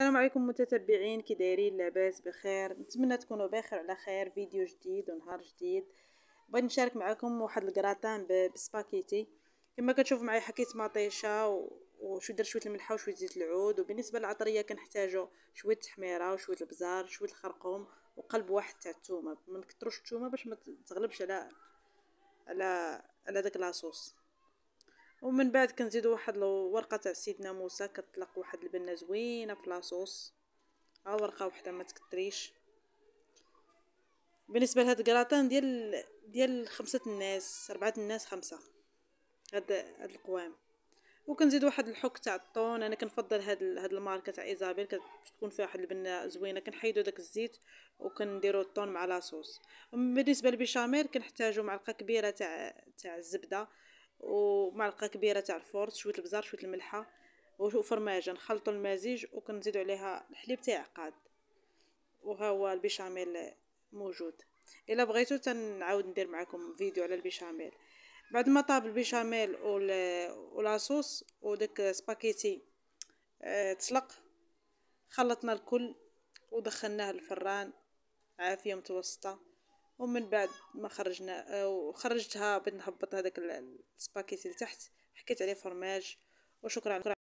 السلام عليكم متتبعين كي دايرين لاباس بخير نتمنى تكونوا بخير على خير فيديو جديد ونهار جديد بغيت نشارك معكم واحد الكراتان بسباكيتي كما كتشوفوا معايا حكيت مطيشه وشو درت شويه الملحه وشويه زيت العود وبالنسبه للعطريه كنحتاجو شويه التحميره وشويه البزار شويه الخرقوم وقلب واحد تاع الثومه ما نكثروش الثومه باش ما تغلبش على على على داك لاصوص ومن بعد كنزيدو واحد الورقه تاع سيدنا موسى كتطلق واحد البنه زوينه في لاصوص ها ورقه وحده ما تكتريش بالنسبه لهاد الكراتان ديال ديال خمسه الناس اربعه الناس خمسه هاد هاد القوام وكنزيد واحد الحك تاع الطون انا كنفضل هاد هاد الماركه تاع ايزابيل كتكون فيها واحد البنه زوينه كنحيدو داك الزيت وكنديرو الطون مع لاصوص بالنسبه للبيشاميل كنحتاجو معلقه كبيره تاع تاع الزبده ومعلقه كبيره تاع الفورص شويه البزار شويه الملحه وفرماجه نخلطوا المزيج وكنزيدوا عليها الحليب تاع عقاد وها هو البيشاميل موجود الا بغيتو تنعاود ندير معكم فيديو على البيشاميل بعد ما طاب البيشاميل ولاصوص وداك سباكيتي آه، تسلق خلطنا الكل ودخلناه الفران عافيه متوسطه ومن بعد ما خرجنا آه، وخرجتها بغيت نهبط هذاك السباكيتي لتحت حكيت عليه فرماج وشكرا